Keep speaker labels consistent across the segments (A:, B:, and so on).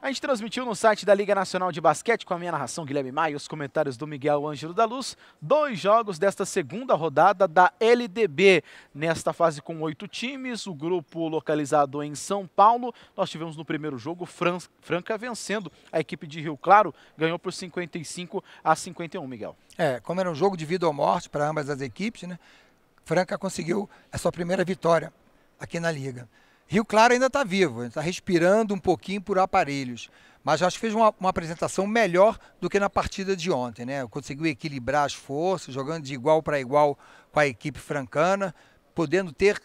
A: A gente transmitiu no site da Liga Nacional de Basquete com a minha narração Guilherme Maia e os comentários do Miguel Ângelo da Luz, dois jogos desta segunda rodada da LDB. Nesta fase com oito times, o grupo localizado em São Paulo, nós tivemos no primeiro jogo Fran Franca vencendo a equipe de Rio Claro, ganhou por 55 a 51, Miguel.
B: É, como era um jogo de
A: vida ou morte para ambas as equipes, né? Franca
B: conseguiu a sua primeira vitória aqui na Liga. Rio Claro ainda está vivo, está respirando um pouquinho por aparelhos. Mas acho que fez uma, uma, apresentação melhor do que na partida de ontem. Né? Conseguiu equilibrar as forças, jogando de igual para igual com a equipe francana, podendo ter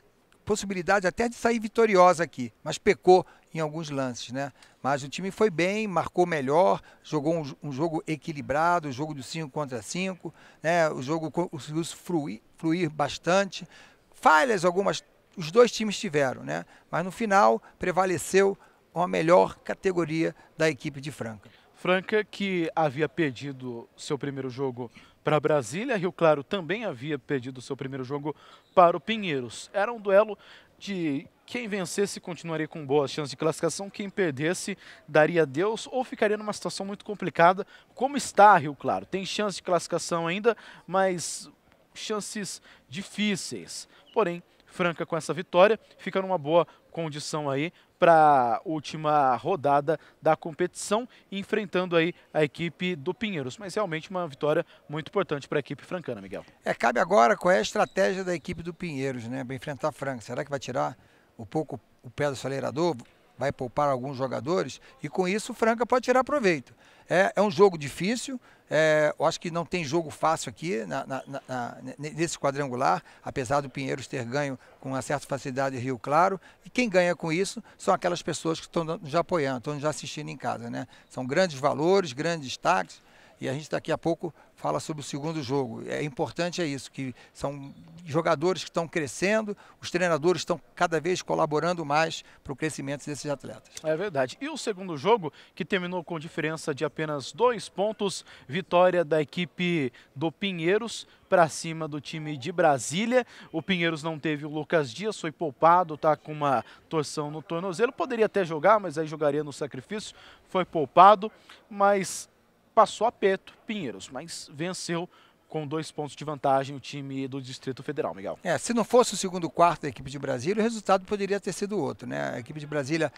B: possibilidade até de sair vitoriosa aqui, mas pecou em alguns lances, né? Mas o time foi bem, marcou melhor, jogou um, um jogo equilibrado, o jogo do 5 contra 5, né? O jogo conseguiu fluir, fluir bastante. Falhas algumas os dois times tiveram, né? Mas no final prevaleceu uma melhor categoria da equipe de Franca.
A: Franca que havia pedido seu primeiro jogo para Brasília, Rio Claro também havia pedido seu primeiro jogo para o Pinheiros. Era um duelo de quem vencesse continuaria com boas chances de classificação, quem perdesse daria Deus ou ficaria numa situação muito complicada, como está Rio Claro. Tem chance de classificação ainda, mas chances difíceis. Porém, Franca com essa vitória fica numa boa condição aí para a última rodada da competição, enfrentando aí a equipe do Pinheiros. Mas realmente uma vitória muito importante para a equipe francana, Miguel. É, cabe agora qual é a estratégia da equipe do
B: Pinheiros, né? Para enfrentar a Franca. Será que vai tirar um pouco o pé do acelerador? vai poupar alguns jogadores e com isso o Franca pode tirar proveito. É, é um jogo difícil, é, eu acho que não tem jogo fácil aqui na, na, na, nesse quadrangular, apesar do Pinheiros ter ganho com uma certa facilidade Rio Claro. E quem ganha com isso são aquelas pessoas que estão nos apoiando, estão nos assistindo em casa. Né? São grandes valores, grandes destaques. E a gente daqui a pouco fala sobre o segundo jogo. É importante é isso, que são jogadores que estão
A: crescendo, os treinadores estão cada vez colaborando mais para o crescimento desses atletas. É verdade. E o segundo jogo, que terminou com diferença de apenas dois pontos, vitória da equipe do Pinheiros para cima do time de Brasília. O Pinheiros não teve o Lucas Dias, foi poupado, está com uma torção no tornozelo. Poderia até jogar, mas aí jogaria no sacrifício. Foi poupado, mas passou a Peto, Pinheiros, mas venceu com dois pontos de vantagem o time do Distrito Federal, Miguel.
B: É, se não fosse o segundo quarto da equipe de Brasília, o resultado poderia ter sido outro, né? A equipe de Brasília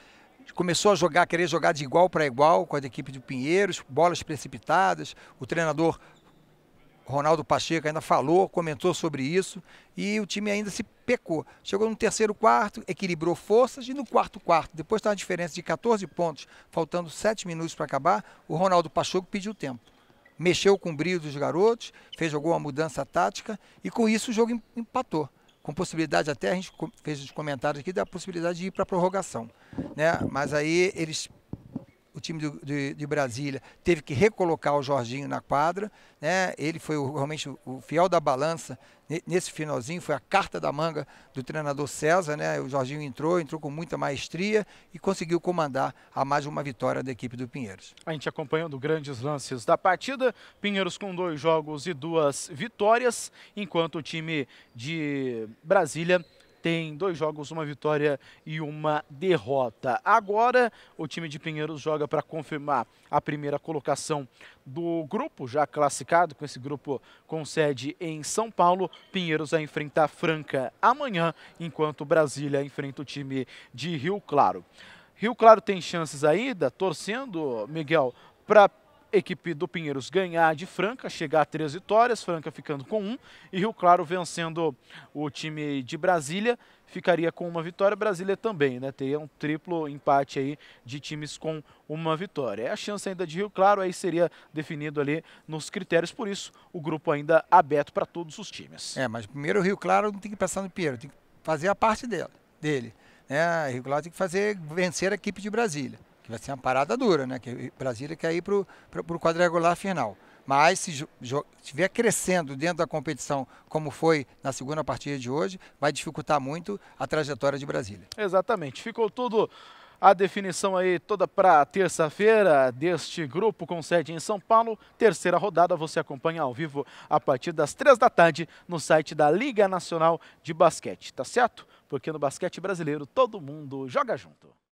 B: começou a jogar, querer jogar de igual para igual com a equipe de Pinheiros, bolas precipitadas, o treinador Ronaldo Pacheco ainda falou, comentou sobre isso e o time ainda se pecou. Chegou no terceiro quarto, equilibrou forças e no quarto quarto, depois está uma diferença de 14 pontos, faltando 7 minutos para acabar, o Ronaldo Pacheco pediu tempo. Mexeu com o brilho dos garotos, fez alguma mudança tática e com isso o jogo empatou. Com possibilidade até, a gente fez os comentários aqui, da possibilidade de ir para a prorrogação. Né? Mas aí eles time do, de, de, Brasília teve que recolocar o Jorginho na quadra. Né? Ele foi o, realmente o, o, fiel da balança nesse finalzinho, foi a carta da manga do treinador César. Né? O Jorginho entrou, entrou com muita maestria e conseguiu comandar
A: a mais uma vitória da equipe do Pinheiros. A gente acompanhando grandes lances da partida. Pinheiros com dois jogos e duas vitórias, enquanto o time de Brasília tem dois jogos, uma vitória e uma derrota. Agora, o time de Pinheiros joga para confirmar a primeira colocação do grupo, já classificado, com esse grupo com sede em São Paulo. Pinheiros vai enfrentar Franca amanhã, enquanto Brasília enfrenta o time de Rio Claro. Rio Claro tem chances ainda, torcendo, Miguel, para equipe do Pinheiros ganhar de Franca, chegar a três vitórias, Franca ficando com um, e Rio Claro vencendo o time de Brasília, ficaria com uma vitória, Brasília também, né? Teria um triplo empate aí de times com uma vitória. É a chance ainda de Rio Claro, aí seria definido ali nos critérios, por isso o grupo ainda aberto para todos os times. É, mas primeiro o Rio Claro não tem que pensar no
B: Pinheiro, tem que fazer a parte dele. dele né? Rio Claro tem que fazer vencer a equipe de Brasília que vai ser uma parada dura, né? Que Brasília quer ir para o quadrangular final. Mas se estiver crescendo dentro da competição, como foi na segunda partida de hoje, vai
A: dificultar muito a trajetória de Brasília. Exatamente. Ficou tudo a definição aí toda para terça-feira deste grupo com sede em São Paulo. Terceira rodada você acompanha ao vivo a partir das três da tarde no site da Liga Nacional de Basquete, tá certo? Porque no basquete brasileiro todo mundo joga junto.